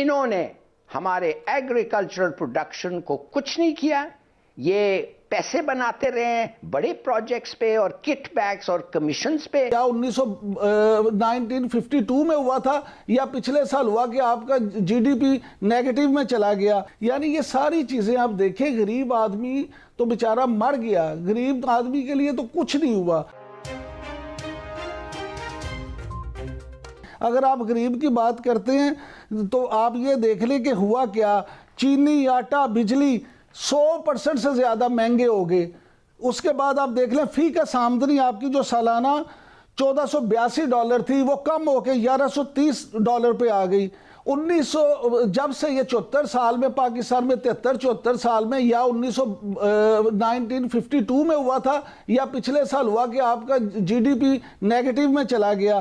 इन्होंने हमारे agricultural production को कुछ नहीं किया ये पैसे बनाते रहे हैं बड़े प्रोजेक्ट्स पे और किट बैग्स और कमीशन पे या उन्नीस में हुआ था या पिछले साल हुआ कि आपका जीडीपी नेगेटिव में चला गया यानी ये सारी चीजें आप देखें गरीब आदमी तो बेचारा मर गया गरीब आदमी के लिए तो कुछ नहीं हुआ अगर आप गरीब की बात करते हैं तो आप ये देख लें कि हुआ क्या चीनी आटा बिजली सौ परसेंट से ज़्यादा महंगे हो गए उसके बाद आप देख लें फ़ी का सामदनी आपकी जो सालाना चौदह डॉलर थी वो कम होकर तीस डॉलर पर आ गई 1900 जब से ये चौहत्तर साल में पाकिस्तान में तिहत्तर चौहत्तर साल में या 1952 में हुआ था या पिछले साल हुआ कि आपका जीडीपी नेगेटिव में चला गया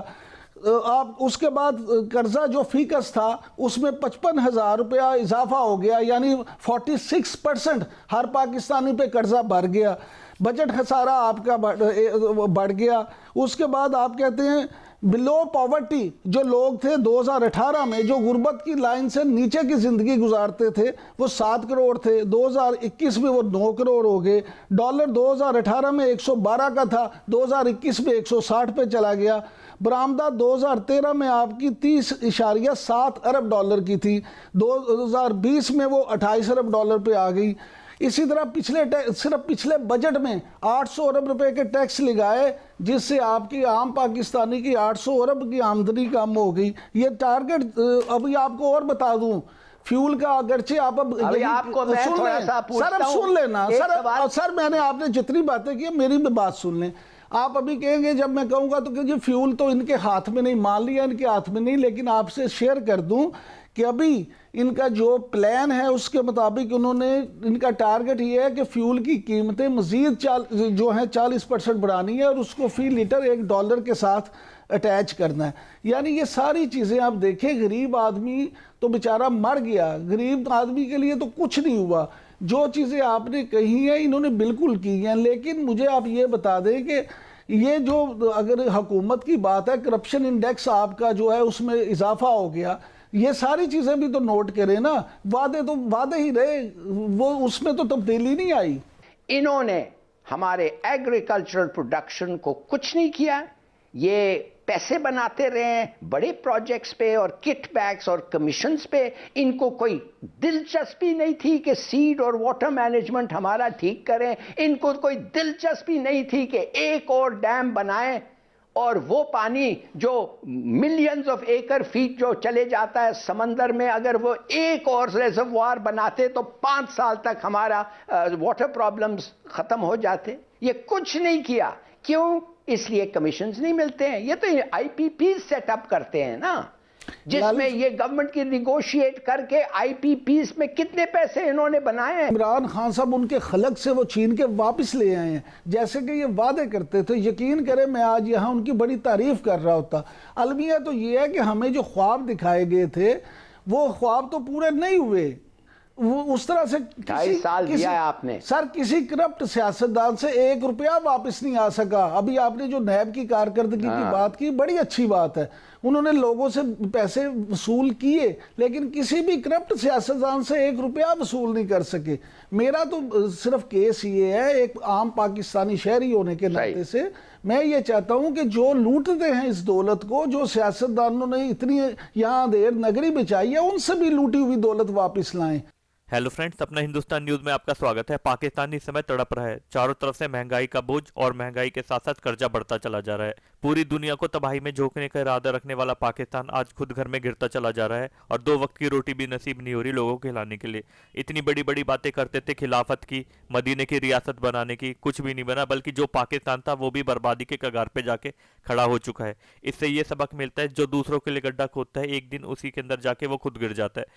आप उसके बाद कर्जा जो फीकस था उसमें पचपन हज़ार रुपया इजाफा हो गया यानी 46 परसेंट हर पाकिस्तानी पे कर्जा भर गया बजट खसारा आपका बढ़ गया उसके बाद आप कहते हैं बिलो पॉवर्टी जो लोग थे 2018 में जो गुर्बत की लाइन से नीचे की ज़िंदगी गुजारते थे वो सात करोड़ थे 2021 में वो नौ करोड़ हो गए डॉलर 2018 में 112 का था 2021 में 160 पे चला गया बरामदा 2013 में आपकी तीस इशारिया सात अरब डॉलर की थी 2020 में वो 28 अरब डॉलर पे आ गई इसी तरह पिछले सिर्फ पिछले बजट में 800 अरब रुपए के टैक्स लगाए जिससे आपकी आम पाकिस्तानी की 800 अरब की आमदनी कम हो गई ये टारगेट अभी आपको और बता दूं फ्यूल का अगरचे आप अब, आपको मैं सुन ले सर अब सुन लेना सर सर मैंने आपने जितनी बातें की मेरी भी बात सुन लें आप अभी कहेंगे जब मैं कहूंगा तो क्योंकि फ्यूल तो इनके हाथ में नहीं मान लिया इनके हाथ में नहीं लेकिन आपसे शेयर कर दूं कि अभी इनका जो प्लान है उसके मुताबिक उन्होंने इनका टारगेट ये है कि फ्यूल की कीमतें मज़ीद चाल जो है चालीस परसेंट बढ़ानी है और उसको फी लीटर एक डॉलर के साथ अटैच करना है यानी ये सारी चीज़ें आप देखें गरीब आदमी तो बेचारा मर गया गरीब आदमी के लिए तो कुछ नहीं हुआ जो चीज़ें आपने कही हैं इन्होंने बिल्कुल की हैं लेकिन मुझे आप ये बता दें कि ये जो अगर हुकूमत की बात है करप्शन इंडेक्स आपका जो है उसमें इजाफा हो गया ये सारी चीज़ें भी तो नोट करें ना वादे तो वादे ही रहे वो उसमें तो तब्दीली नहीं आई इन्होंने हमारे एग्रीकल्चरल प्रोडक्शन को कुछ नहीं किया ये पैसे बनाते रहे हैं बड़े प्रोजेक्ट्स पे और किट बैग्स और कमीशंस पे इनको कोई दिलचस्पी नहीं थी कि सीड और वाटर मैनेजमेंट हमारा ठीक करें इनको कोई दिलचस्पी नहीं थी कि एक और डैम बनाएं और वो पानी जो मिलियंस ऑफ एकर फीट जो चले जाता है समंदर में अगर वो एक और रेजर्वार बनाते तो पाँच साल तक हमारा वाटर प्रॉब्लम्स ख़त्म हो जाते ये कुछ नहीं किया क्यों इसलिए कमीशन नहीं मिलते हैं ये तो आईपीपी सेटअप करते हैं ना जिसमें ये गवर्नमेंट की निगोशिएट करके आईपीपीस में कितने पैसे इन्होंने बनाए हैं इमरान खान साहब उनके खलक से वो छीन के वापस ले आए हैं जैसे कि ये वादे करते थे यकीन करें मैं आज यहाँ उनकी बड़ी तारीफ कर रहा होता अलमिया तो ये है कि हमें जो ख्वाब दिखाए गए थे वो ख्वाब तो पूरे नहीं हुए वो उस तरह से किसी, साल किसी, दिया है आपने सर किसी करप्ट सियासतदान से एक रुपया वापस नहीं आ सका अभी आपने जो नैब की कारकर्दगी हाँ। की बात की बड़ी अच्छी बात है उन्होंने लोगों से पैसे वसूल किए लेकिन किसी भी करप्ट सियासतदान से एक रुपया वसूल नहीं कर सके मेरा तो सिर्फ केस ये है एक आम पाकिस्तानी शहरी होने के नाते से मैं ये चाहता हूं कि जो लूटते हैं इस दौलत को जो सियासतदानों ने इतनी यहाँ देर नगरी बिछाई है उनसे भी लूटी हुई दौलत वापस लाएं हेलो फ्रेंड्स अपना हिंदुस्तान न्यूज में आपका स्वागत है पाकिस्तान इस समय तड़प रहा है चारों तरफ से महंगाई का बोझ और महंगाई के साथ साथ कर्जा बढ़ता चला जा रहा है पूरी दुनिया को तबाही में झोंकने का इरादा रखने वाला पाकिस्तान आज खुद घर में गिरता चला जा रहा है और दो वक्त की रोटी भी नसीब नहीं हो रही लोगों को खिलाने के लिए इतनी बड़ी बड़ी बातें करते थे खिलाफत की मदीने की रियासत बनाने की कुछ भी नहीं बना बल्कि जो पाकिस्तान था वो भी बर्बादी के कगार पर जाके खड़ा हो चुका है इससे ये सबक मिलता है जो दूसरों के लिए गड्ढा खोदता है एक दिन उसी के अंदर जाके वो खुद गिर जाता है